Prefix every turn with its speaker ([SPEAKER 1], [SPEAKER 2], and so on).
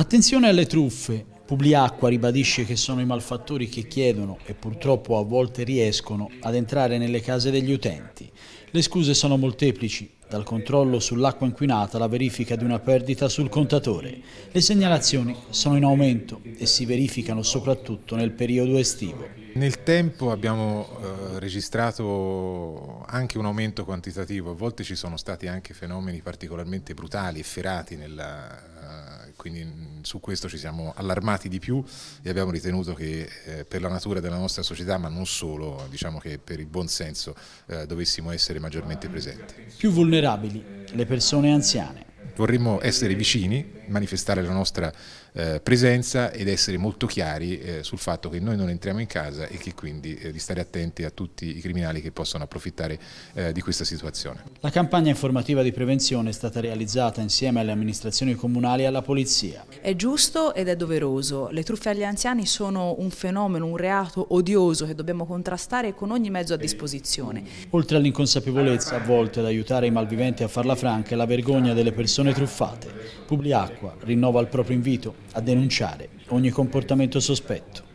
[SPEAKER 1] Attenzione alle truffe. Publiacqua ribadisce che sono i malfattori che chiedono, e purtroppo a volte riescono, ad entrare nelle case degli utenti. Le scuse sono molteplici, dal controllo sull'acqua inquinata alla verifica di una perdita sul contatore. Le segnalazioni sono in aumento e si verificano soprattutto nel periodo
[SPEAKER 2] estivo. Nel tempo abbiamo eh, registrato anche un aumento quantitativo, a volte ci sono stati anche fenomeni particolarmente brutali, e ferati nella eh, quindi mm, su questo ci siamo allarmati di più e abbiamo ritenuto che eh, per la natura della nostra società, ma non solo, diciamo che per il buon senso eh, dovessimo essere maggiormente presenti. Più vulnerabili le persone anziane. Vorremmo essere vicini manifestare la nostra eh, presenza ed essere molto chiari eh, sul fatto che noi non entriamo in casa e che quindi eh, di stare attenti a tutti i criminali che possono approfittare eh, di questa situazione.
[SPEAKER 1] La campagna informativa di prevenzione è stata realizzata insieme alle amministrazioni comunali e alla polizia.
[SPEAKER 3] È giusto ed è doveroso. Le truffe agli anziani sono un fenomeno, un reato odioso che dobbiamo contrastare con ogni mezzo a disposizione.
[SPEAKER 1] Oltre all'inconsapevolezza a volte ad aiutare i malviventi a farla franca è la vergogna delle persone truffate. Publiaco dell'acqua rinnova il proprio invito a denunciare ogni comportamento sospetto.